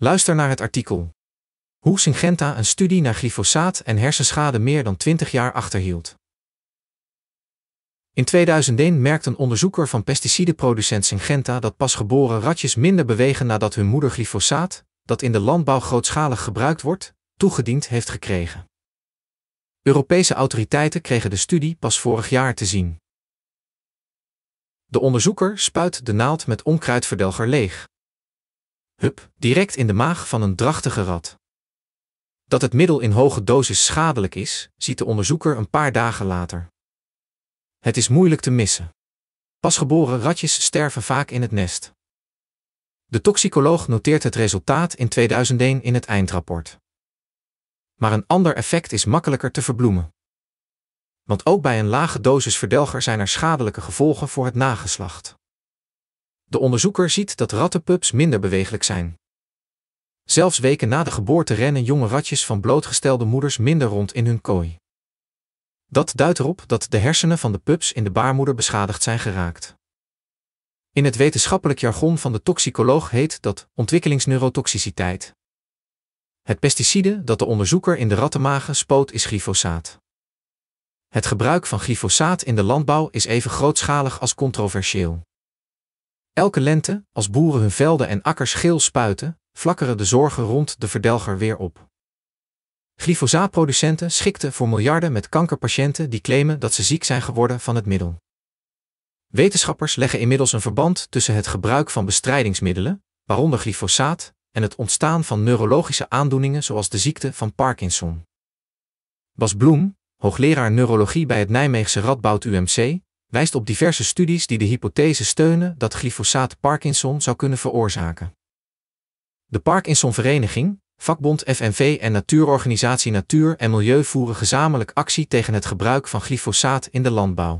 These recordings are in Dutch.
Luister naar het artikel. Hoe Syngenta een studie naar glyfosaat en hersenschade meer dan 20 jaar achterhield. In 2001 merkte een onderzoeker van pesticideproducent Syngenta dat pasgeboren ratjes minder bewegen nadat hun moeder glyfosaat, dat in de landbouw grootschalig gebruikt wordt, toegediend heeft gekregen. Europese autoriteiten kregen de studie pas vorig jaar te zien. De onderzoeker spuit de naald met onkruidverdelger leeg, hup, direct in de maag van een drachtige rat. Dat het middel in hoge dosis schadelijk is, ziet de onderzoeker een paar dagen later. Het is moeilijk te missen. Pasgeboren ratjes sterven vaak in het nest. De toxicoloog noteert het resultaat in 2001 in het eindrapport. Maar een ander effect is makkelijker te verbloemen. Want ook bij een lage dosis verdelger zijn er schadelijke gevolgen voor het nageslacht. De onderzoeker ziet dat rattenpups minder bewegelijk zijn. Zelfs weken na de geboorte rennen jonge ratjes van blootgestelde moeders minder rond in hun kooi. Dat duidt erop dat de hersenen van de pups in de baarmoeder beschadigd zijn geraakt. In het wetenschappelijk jargon van de toxicoloog heet dat ontwikkelingsneurotoxiciteit. Het pesticide dat de onderzoeker in de rattenmagen spoot is glyfosaat. Het gebruik van glyfosaat in de landbouw is even grootschalig als controversieel. Elke lente, als boeren hun velden en akkers geel spuiten, flakkeren de zorgen rond de verdelger weer op. Glyfosaatproducenten schikten voor miljarden met kankerpatiënten die claimen dat ze ziek zijn geworden van het middel. Wetenschappers leggen inmiddels een verband tussen het gebruik van bestrijdingsmiddelen, waaronder glyfosaat, en het ontstaan van neurologische aandoeningen zoals de ziekte van Parkinson. Bas Bloem, hoogleraar neurologie bij het Nijmeegse Radboud UMC, wijst op diverse studies die de hypothese steunen dat glyfosaat Parkinson zou kunnen veroorzaken. De Parkinson-vereniging, vakbond FNV en natuurorganisatie Natuur en Milieu voeren gezamenlijk actie tegen het gebruik van glyfosaat in de landbouw.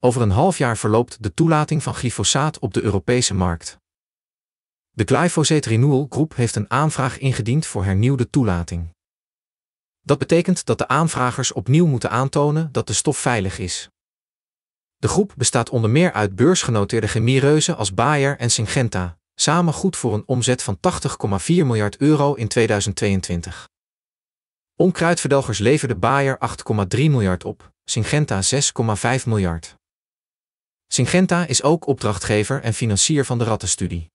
Over een half jaar verloopt de toelating van glyfosaat op de Europese markt. De Glyphosate Renewal Groep heeft een aanvraag ingediend voor hernieuwde toelating. Dat betekent dat de aanvragers opnieuw moeten aantonen dat de stof veilig is. De groep bestaat onder meer uit beursgenoteerde chemiereuzen als Bayer en Syngenta, samen goed voor een omzet van 80,4 miljard euro in 2022. Onkruidverdelgers leverden Bayer 8,3 miljard op, Syngenta 6,5 miljard. Syngenta is ook opdrachtgever en financier van de rattenstudie.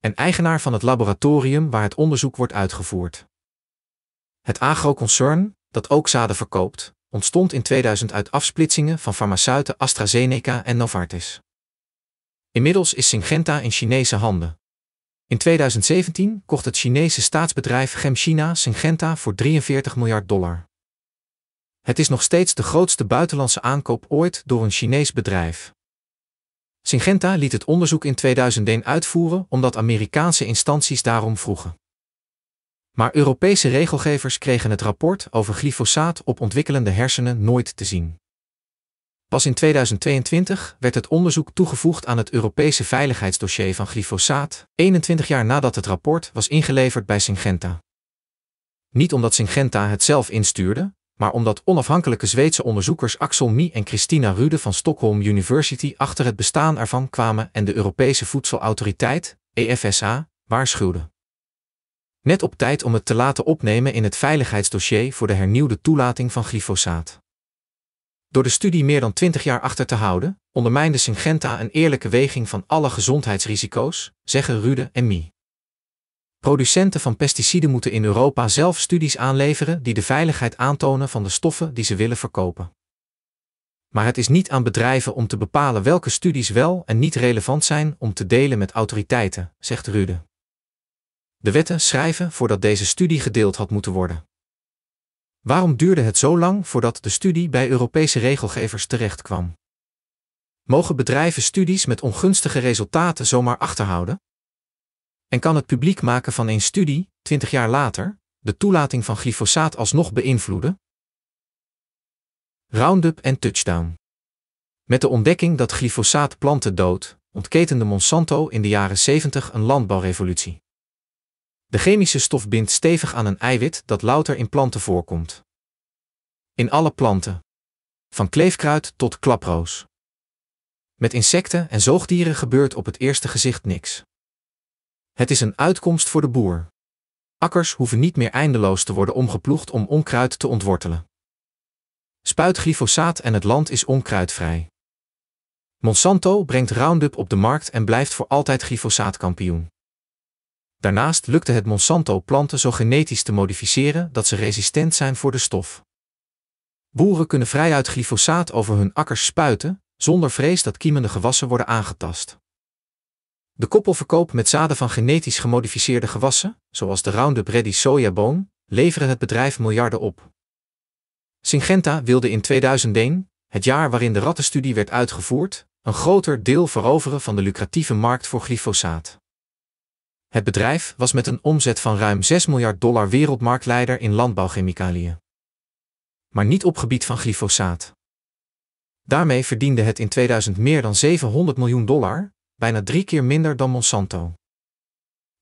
En eigenaar van het laboratorium waar het onderzoek wordt uitgevoerd. Het agroconcern, dat ook zaden verkoopt, ontstond in 2000 uit afsplitsingen van farmaceuten AstraZeneca en Novartis. Inmiddels is Syngenta in Chinese handen. In 2017 kocht het Chinese staatsbedrijf ChemChina Syngenta voor 43 miljard dollar. Het is nog steeds de grootste buitenlandse aankoop ooit door een Chinees bedrijf. Syngenta liet het onderzoek in 2001 uitvoeren omdat Amerikaanse instanties daarom vroegen. Maar Europese regelgevers kregen het rapport over glyfosaat op ontwikkelende hersenen nooit te zien. Pas in 2022 werd het onderzoek toegevoegd aan het Europese veiligheidsdossier van glyfosaat, 21 jaar nadat het rapport was ingeleverd bij Syngenta. Niet omdat Syngenta het zelf instuurde, maar omdat onafhankelijke Zweedse onderzoekers Axel Mie en Christina Rude van Stockholm University achter het bestaan ervan kwamen en de Europese Voedselautoriteit, EFSA, waarschuwde. Net op tijd om het te laten opnemen in het veiligheidsdossier voor de hernieuwde toelating van glyfosaat. Door de studie meer dan 20 jaar achter te houden, ondermijnde Syngenta een eerlijke weging van alle gezondheidsrisico's, zeggen Rude en Mie. Producenten van pesticiden moeten in Europa zelf studies aanleveren die de veiligheid aantonen van de stoffen die ze willen verkopen. Maar het is niet aan bedrijven om te bepalen welke studies wel en niet relevant zijn om te delen met autoriteiten, zegt Rude de wetten schrijven voordat deze studie gedeeld had moeten worden. Waarom duurde het zo lang voordat de studie bij Europese regelgevers terecht kwam? Mogen bedrijven studies met ongunstige resultaten zomaar achterhouden? En kan het publiek maken van een studie, 20 jaar later, de toelating van glyfosaat alsnog beïnvloeden? Roundup en Touchdown. Met de ontdekking dat glyfosaat planten doodt, ontketende Monsanto in de jaren 70 een landbouwrevolutie. De chemische stof bindt stevig aan een eiwit dat louter in planten voorkomt. In alle planten. Van kleefkruid tot klaproos. Met insecten en zoogdieren gebeurt op het eerste gezicht niks. Het is een uitkomst voor de boer. Akkers hoeven niet meer eindeloos te worden omgeploegd om onkruid te ontwortelen. Spuit glyfosaat en het land is onkruidvrij. Monsanto brengt Roundup op de markt en blijft voor altijd glyfosaatkampioen. Daarnaast lukte het Monsanto planten zo genetisch te modificeren dat ze resistent zijn voor de stof. Boeren kunnen vrijuit glyfosaat over hun akkers spuiten, zonder vrees dat kiemende gewassen worden aangetast. De koppelverkoop met zaden van genetisch gemodificeerde gewassen, zoals de Roundup Ready sojaboon, leveren het bedrijf miljarden op. Syngenta wilde in 2001, het jaar waarin de rattenstudie werd uitgevoerd, een groter deel veroveren van de lucratieve markt voor glyfosaat. Het bedrijf was met een omzet van ruim 6 miljard dollar wereldmarktleider in landbouwchemicaliën. Maar niet op gebied van glyfosaat. Daarmee verdiende het in 2000 meer dan 700 miljoen dollar, bijna drie keer minder dan Monsanto.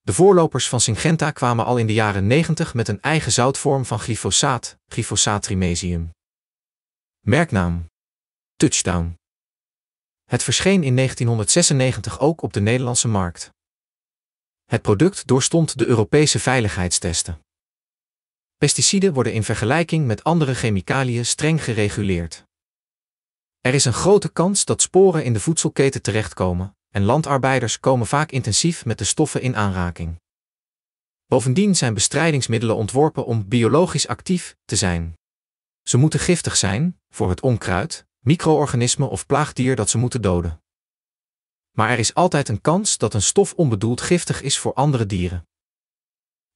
De voorlopers van Syngenta kwamen al in de jaren 90 met een eigen zoutvorm van glyfosaat, glyfosaatrimesium. Merknaam: Touchdown. Het verscheen in 1996 ook op de Nederlandse markt. Het product doorstond de Europese veiligheidstesten. Pesticiden worden in vergelijking met andere chemicaliën streng gereguleerd. Er is een grote kans dat sporen in de voedselketen terechtkomen, en landarbeiders komen vaak intensief met de stoffen in aanraking. Bovendien zijn bestrijdingsmiddelen ontworpen om biologisch actief te zijn. Ze moeten giftig zijn voor het onkruid, micro-organismen of plaagdier dat ze moeten doden maar er is altijd een kans dat een stof onbedoeld giftig is voor andere dieren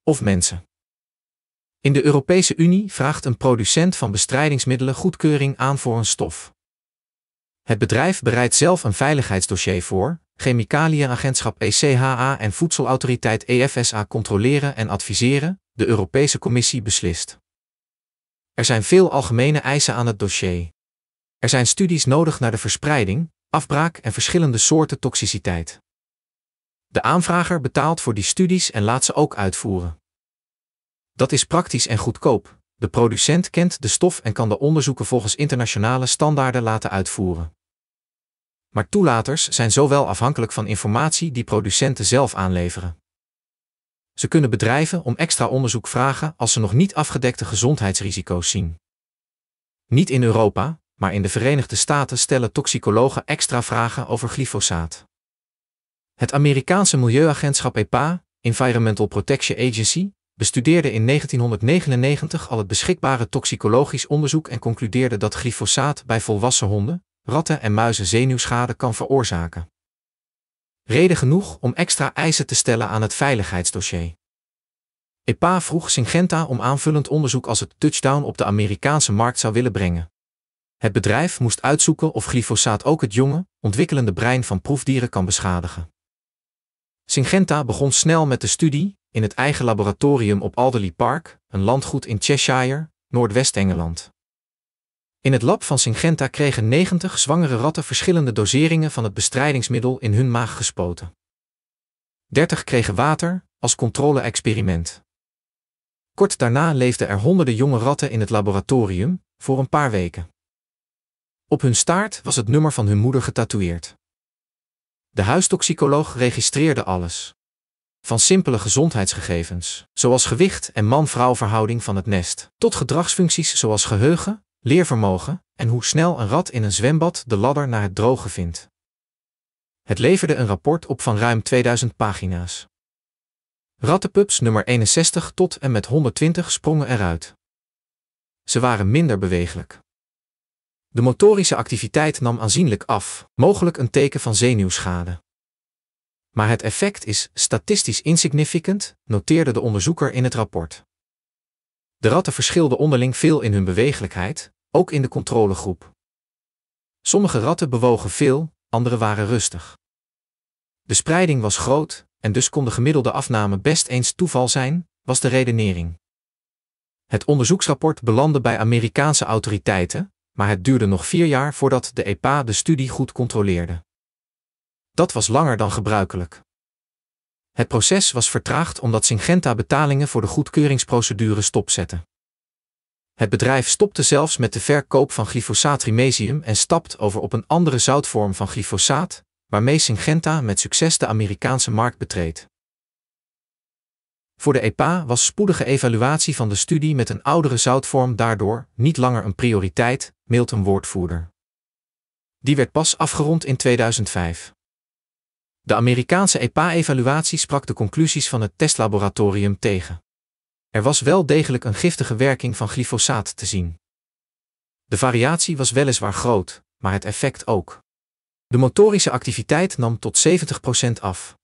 of mensen. In de Europese Unie vraagt een producent van bestrijdingsmiddelen goedkeuring aan voor een stof. Het bedrijf bereidt zelf een veiligheidsdossier voor, Chemicaliënagentschap ECHA en Voedselautoriteit EFSA controleren en adviseren, de Europese Commissie beslist. Er zijn veel algemene eisen aan het dossier. Er zijn studies nodig naar de verspreiding, afbraak en verschillende soorten toxiciteit. De aanvrager betaalt voor die studies en laat ze ook uitvoeren. Dat is praktisch en goedkoop. De producent kent de stof en kan de onderzoeken volgens internationale standaarden laten uitvoeren. Maar toelaters zijn zowel afhankelijk van informatie die producenten zelf aanleveren. Ze kunnen bedrijven om extra onderzoek vragen als ze nog niet afgedekte gezondheidsrisico's zien. Niet in Europa, maar in de Verenigde Staten stellen toxicologen extra vragen over glyfosaat. Het Amerikaanse milieuagentschap EPA, Environmental Protection Agency, bestudeerde in 1999 al het beschikbare toxicologisch onderzoek en concludeerde dat glyfosaat bij volwassen honden, ratten en muizen zenuwschade kan veroorzaken. Reden genoeg om extra eisen te stellen aan het veiligheidsdossier. EPA vroeg Syngenta om aanvullend onderzoek als het touchdown op de Amerikaanse markt zou willen brengen. Het bedrijf moest uitzoeken of glyfosaat ook het jonge, ontwikkelende brein van proefdieren kan beschadigen. Syngenta begon snel met de studie in het eigen laboratorium op Alderley Park, een landgoed in Cheshire, Noordwest-Engeland. In het lab van Syngenta kregen 90 zwangere ratten verschillende doseringen van het bestrijdingsmiddel in hun maag gespoten. 30 kregen water als controle-experiment. Kort daarna leefden er honderden jonge ratten in het laboratorium voor een paar weken. Op hun staart was het nummer van hun moeder getatoeëerd. De huistoxicoloog registreerde alles. Van simpele gezondheidsgegevens, zoals gewicht en man-vrouw verhouding van het nest, tot gedragsfuncties zoals geheugen, leervermogen en hoe snel een rat in een zwembad de ladder naar het droge vindt. Het leverde een rapport op van ruim 2000 pagina's. Rattenpups nummer 61 tot en met 120 sprongen eruit. Ze waren minder bewegelijk, de motorische activiteit nam aanzienlijk af, mogelijk een teken van zenuwschade. Maar het effect is statistisch insignificant, noteerde de onderzoeker in het rapport. De ratten verschilden onderling veel in hun bewegelijkheid, ook in de controlegroep. Sommige ratten bewogen veel, andere waren rustig. De spreiding was groot en dus kon de gemiddelde afname best eens toeval zijn, was de redenering. Het onderzoeksrapport belandde bij Amerikaanse autoriteiten, maar het duurde nog vier jaar voordat de EPA de studie goed controleerde. Dat was langer dan gebruikelijk. Het proces was vertraagd omdat Syngenta betalingen voor de goedkeuringsprocedure stopzette. Het bedrijf stopte zelfs met de verkoop van glyfosaatrimesium en stapt over op een andere zoutvorm van glyfosaat, waarmee Syngenta met succes de Amerikaanse markt betreedt. Voor de EPA was spoedige evaluatie van de studie met een oudere zoutvorm daardoor niet langer een prioriteit, mailt een woordvoerder. Die werd pas afgerond in 2005. De Amerikaanse EPA-evaluatie sprak de conclusies van het testlaboratorium tegen. Er was wel degelijk een giftige werking van glyfosaat te zien. De variatie was weliswaar groot, maar het effect ook. De motorische activiteit nam tot 70% af.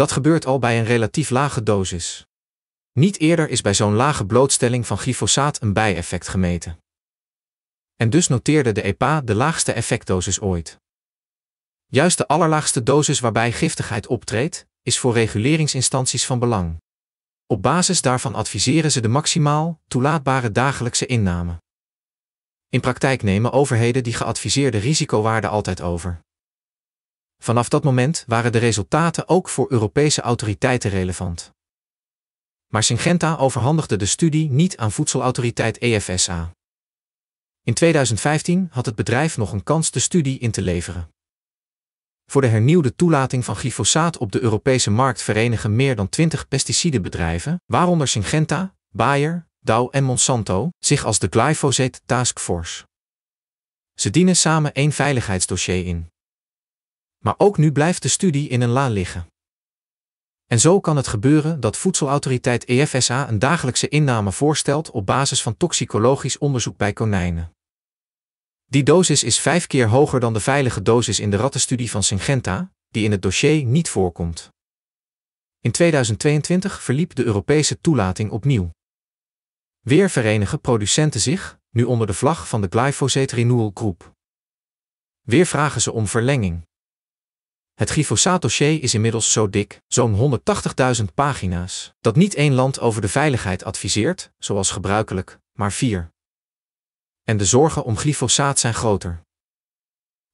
Dat gebeurt al bij een relatief lage dosis. Niet eerder is bij zo'n lage blootstelling van glyfosaat een bijeffect gemeten. En dus noteerde de EPA de laagste effectdosis ooit. Juist de allerlaagste dosis waarbij giftigheid optreedt, is voor reguleringsinstanties van belang. Op basis daarvan adviseren ze de maximaal toelaatbare dagelijkse inname. In praktijk nemen overheden die geadviseerde risicowaarde altijd over. Vanaf dat moment waren de resultaten ook voor Europese autoriteiten relevant. Maar Syngenta overhandigde de studie niet aan voedselautoriteit EFSA. In 2015 had het bedrijf nog een kans de studie in te leveren. Voor de hernieuwde toelating van glyfosaat op de Europese markt verenigen meer dan 20 pesticidenbedrijven, waaronder Syngenta, Bayer, Dow en Monsanto, zich als de Glyphosate Task Force. Ze dienen samen één veiligheidsdossier in. Maar ook nu blijft de studie in een la liggen. En zo kan het gebeuren dat voedselautoriteit EFSA een dagelijkse inname voorstelt op basis van toxicologisch onderzoek bij konijnen. Die dosis is vijf keer hoger dan de veilige dosis in de rattenstudie van Syngenta, die in het dossier niet voorkomt. In 2022 verliep de Europese toelating opnieuw. Weer verenigen producenten zich, nu onder de vlag van de Glyphosate Renewal Group. Weer vragen ze om verlenging. Het glyfosaatdossier is inmiddels zo dik, zo'n 180.000 pagina's, dat niet één land over de veiligheid adviseert, zoals gebruikelijk, maar vier. En de zorgen om glyfosaat zijn groter.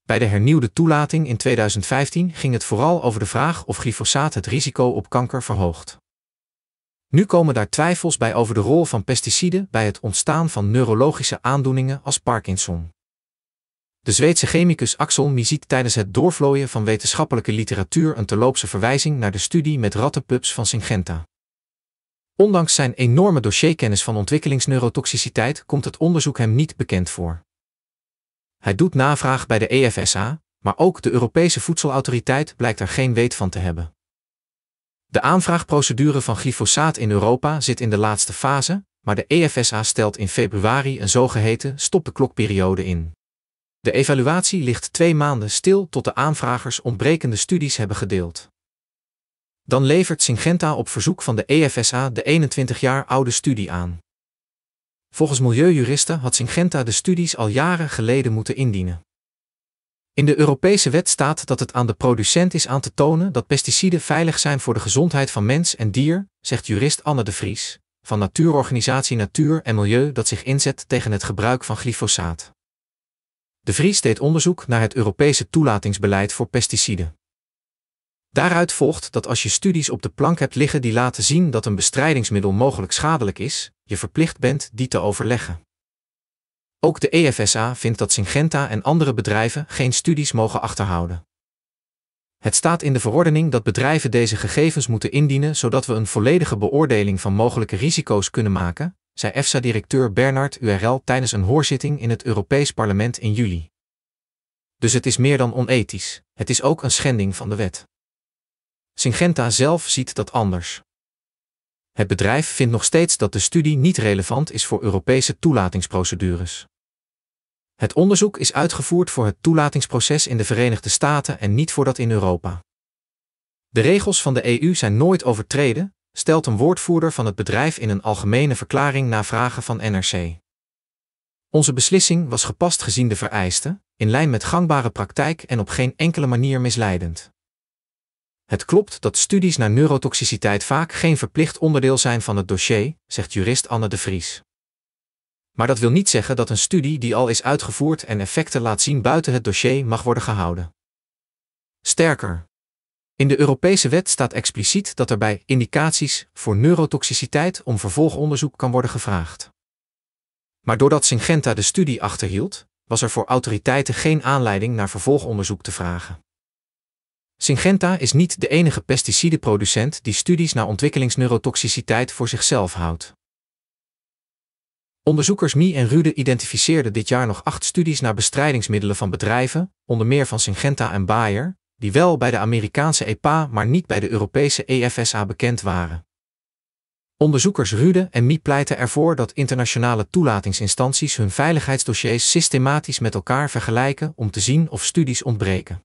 Bij de hernieuwde toelating in 2015 ging het vooral over de vraag of glyfosaat het risico op kanker verhoogt. Nu komen daar twijfels bij over de rol van pesticiden bij het ontstaan van neurologische aandoeningen als Parkinson. De Zweedse chemicus Axel Misiek tijdens het doorvlooien van wetenschappelijke literatuur een terloopse verwijzing naar de studie met rattenpups van Syngenta. Ondanks zijn enorme dossierkennis van ontwikkelingsneurotoxiciteit komt het onderzoek hem niet bekend voor. Hij doet navraag bij de EFSA, maar ook de Europese Voedselautoriteit blijkt daar geen weet van te hebben. De aanvraagprocedure van glyfosaat in Europa zit in de laatste fase, maar de EFSA stelt in februari een zogeheten stop-de-klokperiode in. De evaluatie ligt twee maanden stil tot de aanvragers ontbrekende studies hebben gedeeld. Dan levert Syngenta op verzoek van de EFSA de 21 jaar oude studie aan. Volgens milieujuristen had Syngenta de studies al jaren geleden moeten indienen. In de Europese wet staat dat het aan de producent is aan te tonen dat pesticiden veilig zijn voor de gezondheid van mens en dier, zegt jurist Anne de Vries van natuurorganisatie Natuur en Milieu dat zich inzet tegen het gebruik van glyfosaat. De Vries deed onderzoek naar het Europese toelatingsbeleid voor pesticiden. Daaruit volgt dat als je studies op de plank hebt liggen die laten zien dat een bestrijdingsmiddel mogelijk schadelijk is, je verplicht bent die te overleggen. Ook de EFSA vindt dat Syngenta en andere bedrijven geen studies mogen achterhouden. Het staat in de verordening dat bedrijven deze gegevens moeten indienen zodat we een volledige beoordeling van mogelijke risico's kunnen maken, zei EFSA-directeur Bernard URL tijdens een hoorzitting in het Europees Parlement in juli. Dus het is meer dan onethisch, het is ook een schending van de wet. Syngenta zelf ziet dat anders. Het bedrijf vindt nog steeds dat de studie niet relevant is voor Europese toelatingsprocedures. Het onderzoek is uitgevoerd voor het toelatingsproces in de Verenigde Staten en niet voor dat in Europa. De regels van de EU zijn nooit overtreden, stelt een woordvoerder van het bedrijf in een algemene verklaring na vragen van NRC. Onze beslissing was gepast gezien de vereisten, in lijn met gangbare praktijk en op geen enkele manier misleidend. Het klopt dat studies naar neurotoxiciteit vaak geen verplicht onderdeel zijn van het dossier, zegt jurist Anne de Vries. Maar dat wil niet zeggen dat een studie die al is uitgevoerd en effecten laat zien buiten het dossier mag worden gehouden. Sterker, in de Europese wet staat expliciet dat er bij indicaties voor neurotoxiciteit om vervolgonderzoek kan worden gevraagd. Maar doordat Syngenta de studie achterhield, was er voor autoriteiten geen aanleiding naar vervolgonderzoek te vragen. Syngenta is niet de enige pesticideproducent die studies naar ontwikkelingsneurotoxiciteit voor zichzelf houdt. Onderzoekers Mie en Rude identificeerden dit jaar nog acht studies naar bestrijdingsmiddelen van bedrijven, onder meer van Syngenta en Bayer, die wel bij de Amerikaanse EPA, maar niet bij de Europese EFSA bekend waren. Onderzoekers Rude en Mie pleiten ervoor dat internationale toelatingsinstanties hun veiligheidsdossiers systematisch met elkaar vergelijken om te zien of studies ontbreken.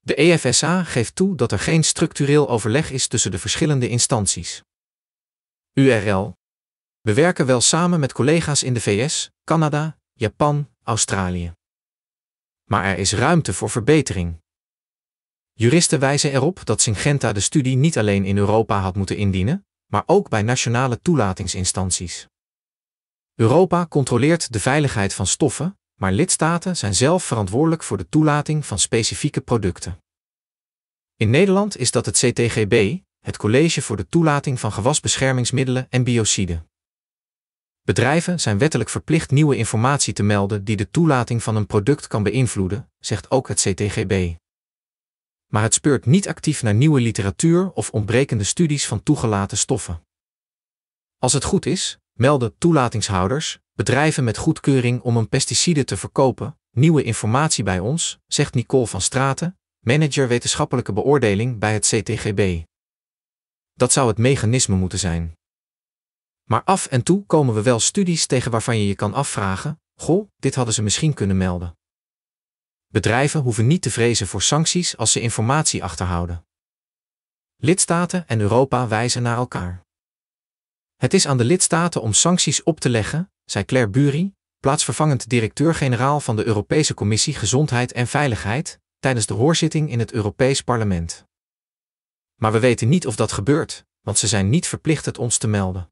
De EFSA geeft toe dat er geen structureel overleg is tussen de verschillende instanties. URL. We werken wel samen met collega's in de VS, Canada, Japan, Australië. Maar er is ruimte voor verbetering. Juristen wijzen erop dat Syngenta de studie niet alleen in Europa had moeten indienen, maar ook bij nationale toelatingsinstanties. Europa controleert de veiligheid van stoffen, maar lidstaten zijn zelf verantwoordelijk voor de toelating van specifieke producten. In Nederland is dat het CTGB, het College voor de Toelating van Gewasbeschermingsmiddelen en Biociden. Bedrijven zijn wettelijk verplicht nieuwe informatie te melden die de toelating van een product kan beïnvloeden, zegt ook het CTGB maar het speurt niet actief naar nieuwe literatuur of ontbrekende studies van toegelaten stoffen. Als het goed is, melden toelatingshouders, bedrijven met goedkeuring om een pesticide te verkopen, nieuwe informatie bij ons, zegt Nicole van Straten, manager wetenschappelijke beoordeling bij het CTGB. Dat zou het mechanisme moeten zijn. Maar af en toe komen we wel studies tegen waarvan je je kan afvragen: goh, dit hadden ze misschien kunnen melden. Bedrijven hoeven niet te vrezen voor sancties als ze informatie achterhouden. Lidstaten en Europa wijzen naar elkaar. Het is aan de lidstaten om sancties op te leggen, zei Claire Bury, plaatsvervangend directeur-generaal van de Europese Commissie Gezondheid en Veiligheid, tijdens de hoorzitting in het Europees Parlement. Maar we weten niet of dat gebeurt, want ze zijn niet verplicht het ons te melden.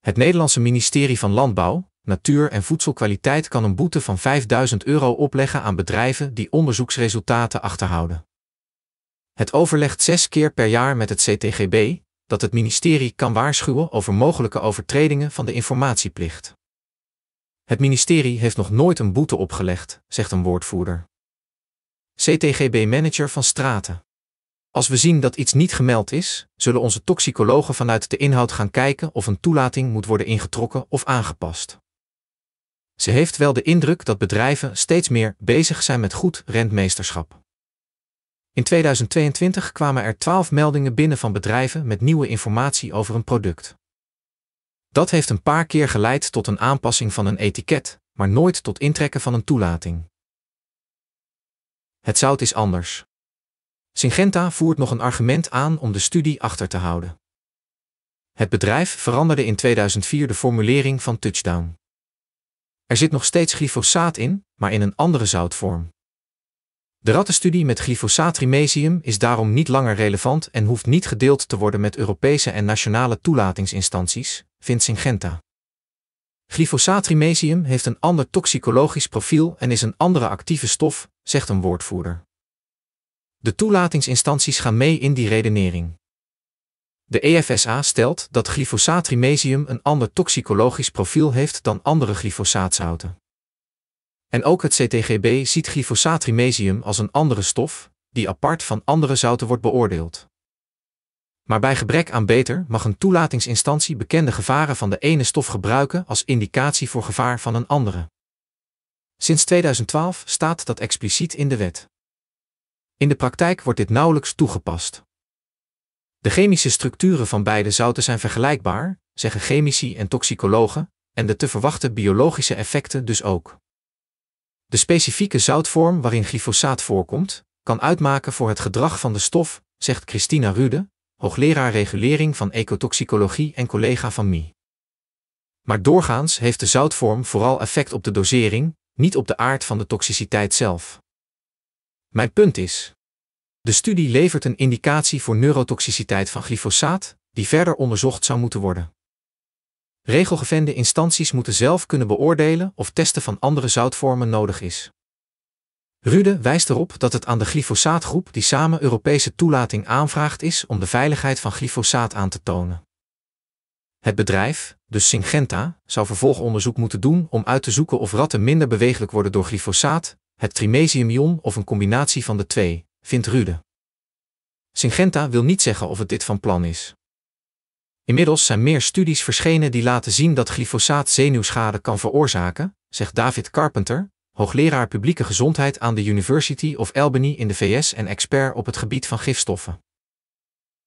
Het Nederlandse ministerie van Landbouw, natuur- en voedselkwaliteit kan een boete van 5000 euro opleggen aan bedrijven die onderzoeksresultaten achterhouden. Het overlegt zes keer per jaar met het CTGB, dat het ministerie kan waarschuwen over mogelijke overtredingen van de informatieplicht. Het ministerie heeft nog nooit een boete opgelegd, zegt een woordvoerder. CTGB-manager van Straten. Als we zien dat iets niet gemeld is, zullen onze toxicologen vanuit de inhoud gaan kijken of een toelating moet worden ingetrokken of aangepast. Ze heeft wel de indruk dat bedrijven steeds meer bezig zijn met goed rentmeesterschap. In 2022 kwamen er 12 meldingen binnen van bedrijven met nieuwe informatie over een product. Dat heeft een paar keer geleid tot een aanpassing van een etiket, maar nooit tot intrekken van een toelating. Het zout is anders. Syngenta voert nog een argument aan om de studie achter te houden. Het bedrijf veranderde in 2004 de formulering van touchdown. Er zit nog steeds glyfosaat in, maar in een andere zoutvorm. De rattenstudie met glyfosatrimesium is daarom niet langer relevant en hoeft niet gedeeld te worden met Europese en nationale toelatingsinstanties, vindt Syngenta. Glyfosatrimesium heeft een ander toxicologisch profiel en is een andere actieve stof, zegt een woordvoerder. De toelatingsinstanties gaan mee in die redenering. De EFSA stelt dat glyfosatrimesium een ander toxicologisch profiel heeft dan andere glyfosaatzouten. En ook het CTGB ziet glyfosatrimesium als een andere stof, die apart van andere zouten wordt beoordeeld. Maar bij gebrek aan beter mag een toelatingsinstantie bekende gevaren van de ene stof gebruiken als indicatie voor gevaar van een andere. Sinds 2012 staat dat expliciet in de wet. In de praktijk wordt dit nauwelijks toegepast. De chemische structuren van beide zouten zijn vergelijkbaar, zeggen chemici en toxicologen, en de te verwachten biologische effecten dus ook. De specifieke zoutvorm waarin glyfosaat voorkomt, kan uitmaken voor het gedrag van de stof, zegt Christina Rude, hoogleraar regulering van ecotoxicologie en collega van MI. Maar doorgaans heeft de zoutvorm vooral effect op de dosering, niet op de aard van de toxiciteit zelf. Mijn punt is: de studie levert een indicatie voor neurotoxiciteit van glyfosaat, die verder onderzocht zou moeten worden. Regelgevende instanties moeten zelf kunnen beoordelen of testen van andere zoutvormen nodig is. Rude wijst erop dat het aan de glyfosaatgroep die samen Europese toelating aanvraagt is om de veiligheid van glyfosaat aan te tonen. Het bedrijf, dus Syngenta, zou vervolgonderzoek moeten doen om uit te zoeken of ratten minder bewegelijk worden door glyfosaat, het trimesiumion of een combinatie van de twee, vindt Rude. Syngenta wil niet zeggen of het dit van plan is. Inmiddels zijn meer studies verschenen die laten zien dat glyfosaat zenuwschade kan veroorzaken, zegt David Carpenter, hoogleraar publieke gezondheid aan de University of Albany in de VS en expert op het gebied van gifstoffen.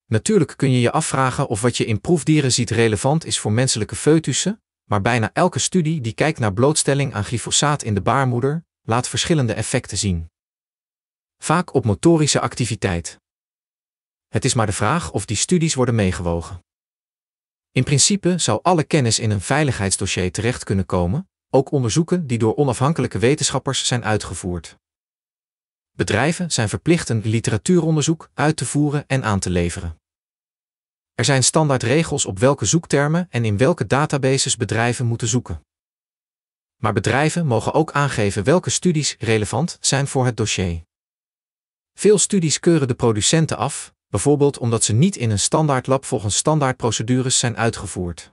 Natuurlijk kun je je afvragen of wat je in proefdieren ziet relevant is voor menselijke foetussen, maar bijna elke studie die kijkt naar blootstelling aan glyfosaat in de baarmoeder, laat verschillende effecten zien vaak op motorische activiteit. Het is maar de vraag of die studies worden meegewogen. In principe zou alle kennis in een veiligheidsdossier terecht kunnen komen, ook onderzoeken die door onafhankelijke wetenschappers zijn uitgevoerd. Bedrijven zijn verplicht een literatuuronderzoek uit te voeren en aan te leveren. Er zijn standaardregels op welke zoektermen en in welke databases bedrijven moeten zoeken. Maar bedrijven mogen ook aangeven welke studies relevant zijn voor het dossier. Veel studies keuren de producenten af, bijvoorbeeld omdat ze niet in een standaard lab volgens standaardprocedures zijn uitgevoerd.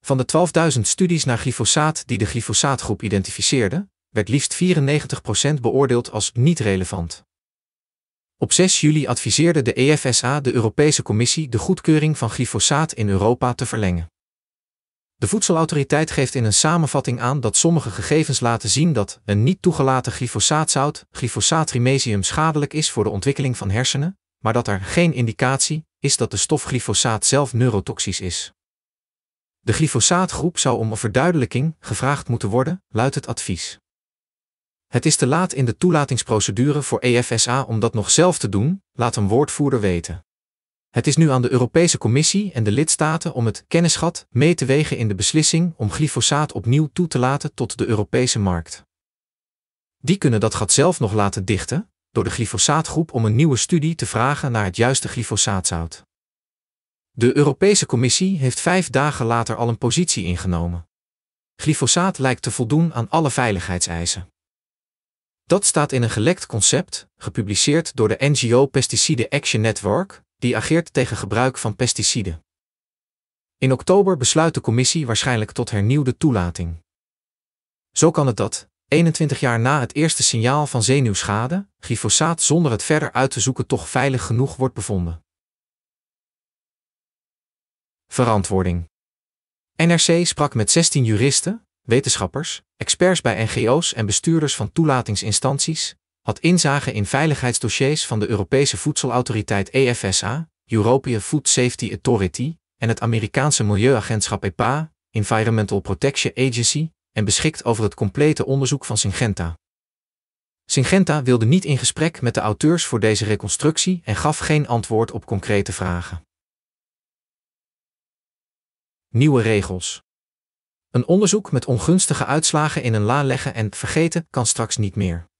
Van de 12.000 studies naar glyfosaat die de glyfosaatgroep identificeerde, werd liefst 94% beoordeeld als niet relevant. Op 6 juli adviseerde de EFSA de Europese Commissie de goedkeuring van glyfosaat in Europa te verlengen. De voedselautoriteit geeft in een samenvatting aan dat sommige gegevens laten zien dat een niet toegelaten glyfosaatzout, glyfosaatrimesium schadelijk is voor de ontwikkeling van hersenen, maar dat er geen indicatie is dat de stof glyfosaat zelf neurotoxisch is. De glyfosaatgroep zou om een verduidelijking gevraagd moeten worden, luidt het advies. Het is te laat in de toelatingsprocedure voor EFSA om dat nog zelf te doen, laat een woordvoerder weten. Het is nu aan de Europese Commissie en de lidstaten om het kennisgat mee te wegen in de beslissing om glyfosaat opnieuw toe te laten tot de Europese markt. Die kunnen dat gat zelf nog laten dichten, door de glyfosaatgroep om een nieuwe studie te vragen naar het juiste glyfosaatzout. De Europese Commissie heeft vijf dagen later al een positie ingenomen. Glyfosaat lijkt te voldoen aan alle veiligheidseisen. Dat staat in een gelekt concept, gepubliceerd door de NGO Pesticide Action Network, die ageert tegen gebruik van pesticiden. In oktober besluit de commissie waarschijnlijk tot hernieuwde toelating. Zo kan het dat, 21 jaar na het eerste signaal van zenuwschade, glyfosaat zonder het verder uit te zoeken toch veilig genoeg wordt bevonden. Verantwoording. NRC sprak met 16 juristen, wetenschappers, experts bij NGO's en bestuurders van toelatingsinstanties had inzage in veiligheidsdossiers van de Europese Voedselautoriteit EFSA, European Food Safety Authority en het Amerikaanse Milieuagentschap EPA, Environmental Protection Agency, en beschikt over het complete onderzoek van Syngenta. Syngenta wilde niet in gesprek met de auteurs voor deze reconstructie en gaf geen antwoord op concrete vragen. Nieuwe regels. Een onderzoek met ongunstige uitslagen in een la leggen en vergeten kan straks niet meer.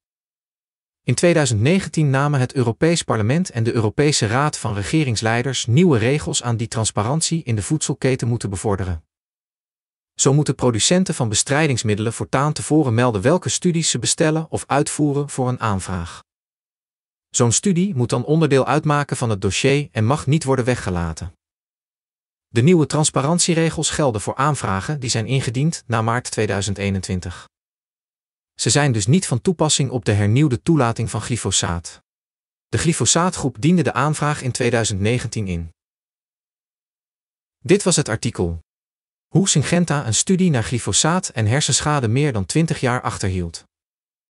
In 2019 namen het Europees Parlement en de Europese Raad van Regeringsleiders nieuwe regels aan die transparantie in de voedselketen moeten bevorderen. Zo moeten producenten van bestrijdingsmiddelen voortaan tevoren melden welke studies ze bestellen of uitvoeren voor een aanvraag. Zo'n studie moet dan onderdeel uitmaken van het dossier en mag niet worden weggelaten. De nieuwe transparantieregels gelden voor aanvragen die zijn ingediend na maart 2021. Ze zijn dus niet van toepassing op de hernieuwde toelating van glyfosaat. De glyfosaatgroep diende de aanvraag in 2019 in. Dit was het artikel. Hoe Syngenta een studie naar glyfosaat en hersenschade meer dan 20 jaar achterhield.